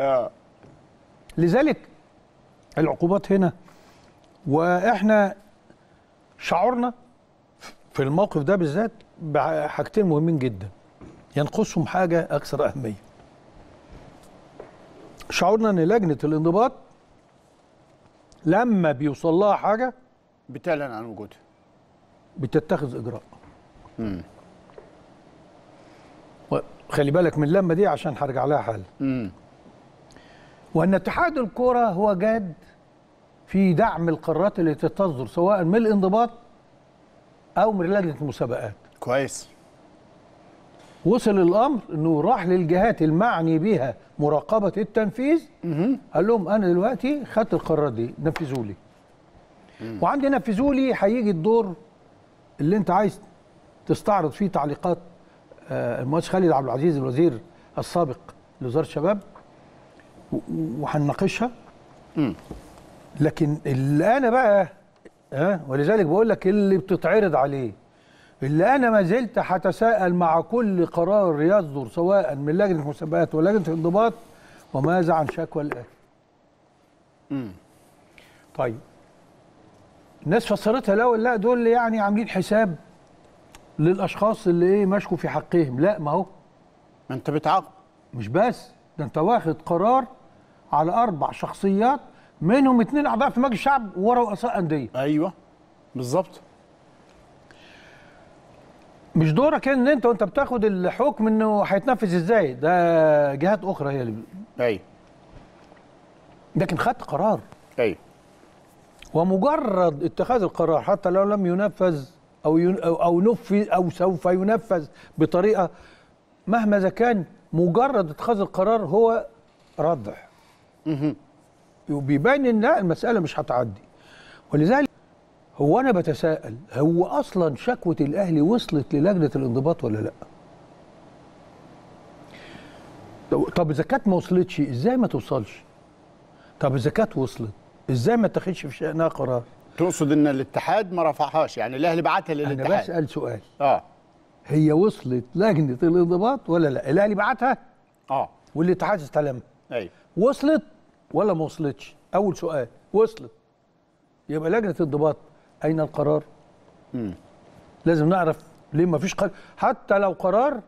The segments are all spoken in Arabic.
آه. لذلك العقوبات هنا واحنا شعرنا في الموقف ده بالذات بحاجتين مهمين جدا ينقصهم حاجه اكثر اهميه شعورنا ان لجنه الانضباط لما بيوصل لها حاجه بتعلن عن وجودها بتتخذ اجراء امم خلي بالك من لما دي عشان هرجع لها حالا امم وأن اتحاد الكرة هو جاد في دعم القرارات اللي تصدر سواء من الانضباط أو من لجنة المسابقات كويس وصل الأمر أنه راح للجهات المعني بها مراقبة التنفيذ قال لهم أنا دلوقتي خدت القرارات دي نفذوا لي وعندي نفذوا لي هيجي الدور اللي أنت عايز تستعرض فيه تعليقات آه، المهندس خالد عبد العزيز الوزير السابق لوزاره الشباب وهنناقشها لكن اللي انا بقى ها ولذلك بقول لك اللي بتتعرض عليه اللي انا ما زلت هتساءل مع كل قرار يصدر سواء من لجنه المسابقات ولجنه الانضباط وماذا عن شكوى الاهلي امم طيب الناس فسرتها لا ولا دول يعني عاملين حساب للاشخاص اللي ايه مشكوا في حقهم لا ما هو ما انت بتعاقب مش بس ده انت واخد قرار على اربع شخصيات منهم اثنين اعضاء في مجلس الشعب ورؤساء انديه ايوه بالظبط مش دورك ان انت وانت بتاخد الحكم انه هيتنفذ ازاي ده جهات اخرى هي اللي ايوه لكن خدت قرار ايوه ومجرد اتخاذ القرار حتى لو لم ينفذ او ين او, نفذ او سوف ينفذ بطريقه مهما اذا كان مجرد اتخاذ القرار هو رادع وبيبان ان لا المساله مش هتعدي ولذلك هو انا بتساءل هو اصلا شكوه الاهلي وصلت للجنه الانضباط ولا لا طب اذا كانت ما وصلتش ازاي ما توصلش طب اذا كانت وصلت ازاي ما تاخدش في شانها قرار تقصد ان الاتحاد ما رفعهاش يعني الاهلي بعتها للاتحاد انا بسال سؤال اه هي وصلت لجنه الانضباط ولا لا الاهلي بعتها اه والاتحاد استلمها ايوه وصلت ولا ما وصلتش اول سؤال وصلت يبقى لجنه الضباط اين القرار مم. لازم نعرف ليه ما فيش قرار حتى لو قرار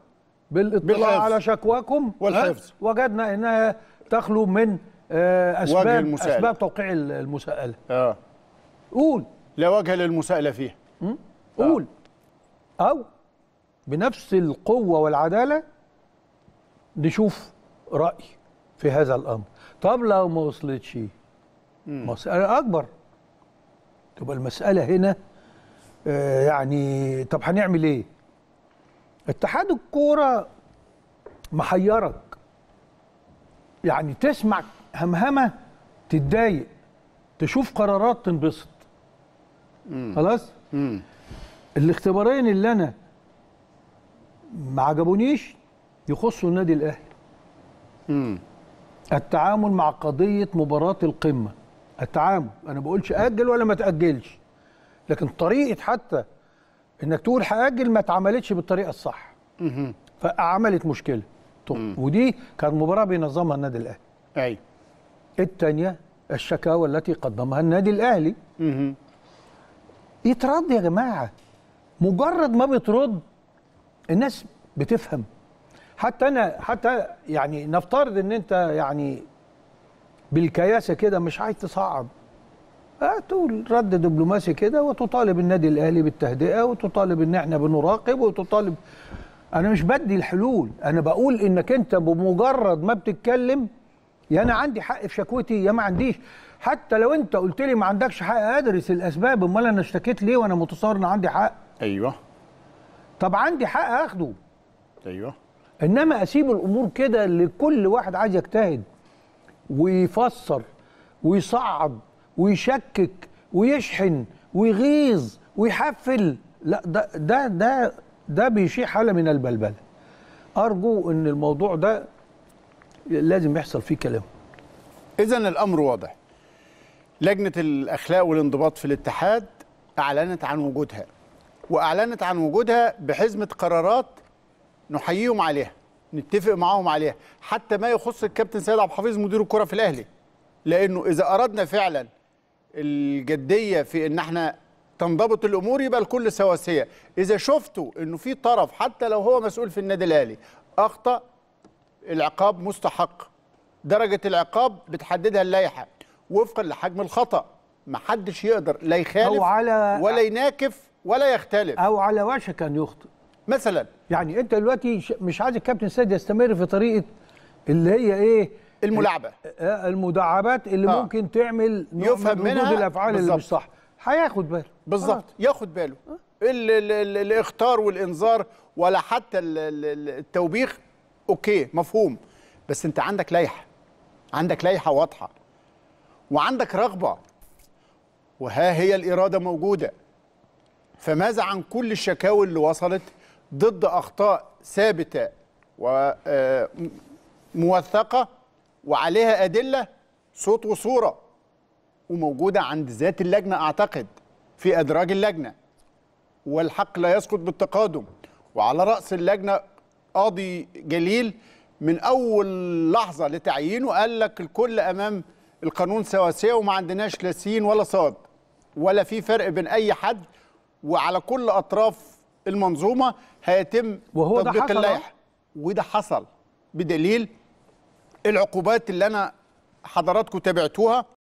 بالاطلاع بالحفظ. على شكواكم والحفظ وجدنا انها تخلو من آه، اسباب اسباب توقيع المساءله اه قول لا وجه للمساءله فيها آه. قول او بنفس القوه والعداله نشوف راي في هذا الامر طب لو ما وصلتش مساله اكبر تبقى المساله هنا آه، يعني طب هنعمل ايه اتحاد الكوره محيرك يعني تسمع همهمه تتضايق تشوف قرارات تنبسط خلاص الاختبارين اللي انا ما عجبونيش يخصوا النادي الاهلي التعامل مع قضية مباراة القمة التعامل أنا بقولش أجل ولا ما تأجلش لكن طريقة حتى إنك تقول هأجل ما اتعملتش بالطريقة الصح فعملت مشكلة طب ودي كانت مباراة بينظمها النادي الأهلي أي الثانية الشكاوى التي قدمها النادي الأهلي يترد يا جماعة مجرد ما بترد الناس بتفهم حتى انا حتى يعني نفترض ان انت يعني بالكياسه كده مش عايز تصعد آه، تقول رد دبلوماسي كده وتطالب النادي الاهلي بالتهدئه وتطالب ان احنا بنراقب وتطالب انا مش بدي الحلول انا بقول انك انت بمجرد ما بتتكلم يا انا عندي حق في شكوتي يا ما عنديش حتى لو انت قلت لي ما عندكش حق ادرس الاسباب امال انا اشتكيت ليه وانا متصور ان عندي حق ايوه طب عندي حق اخده ايوه انما اسيب الامور كده لكل واحد عايز يجتهد ويفسر ويصعد ويشكك ويشحن ويغيظ ويحفل لا ده ده ده ده بيشيع حاله من البلبله ارجو ان الموضوع ده لازم يحصل فيه كلام اذا الامر واضح لجنه الاخلاق والانضباط في الاتحاد اعلنت عن وجودها واعلنت عن وجودها بحزمه قرارات نحييهم عليها نتفق معاهم عليها حتى ما يخص الكابتن سيد عبد الحفيظ مدير الكره في الاهلي لانه اذا اردنا فعلا الجديه في ان احنا تنضبط الامور يبقى الكل سواسيه اذا شفتوا انه في طرف حتى لو هو مسؤول في النادي الاهلي اخطا العقاب مستحق درجه العقاب بتحددها اللائحه وفقا لحجم الخطا ما حدش يقدر لا يخالف أو على ولا يناكف ولا يختلف او على وشك ان يخطئ مثلا يعني انت دلوقتي مش عايز الكابتن سيد يستمر في طريقه اللي هي ايه الملاعبه اه، اه، المداعبات اللي آه. ممكن تعمل يفهم من منها الافعال بالزبط. اللي مش صح هياخد باله بالظبط آه. ياخد باله آه. ال والانذار ولا حتى التوبيخ اوكي مفهوم بس انت عندك لائحه عندك لائحه واضحه وعندك رغبه وها هي الاراده موجوده فماذا عن كل الشكاوي اللي وصلت ضد اخطاء ثابته وموثقه آه، وعليها ادله صوت وصوره وموجوده عند ذات اللجنه اعتقد في ادراج اللجنه والحق لا يسقط بالتقادم وعلى راس اللجنه قاضي جليل من اول لحظه لتعيينه قال لك الكل امام القانون سواسيه وما عندناش لا سين ولا صاد ولا في فرق بين اي حد وعلى كل اطراف المنظومه هيتم وهو تطبيق ده حصل آه. اللائحه وده حصل بدليل العقوبات اللي انا حضراتكم تابعتوها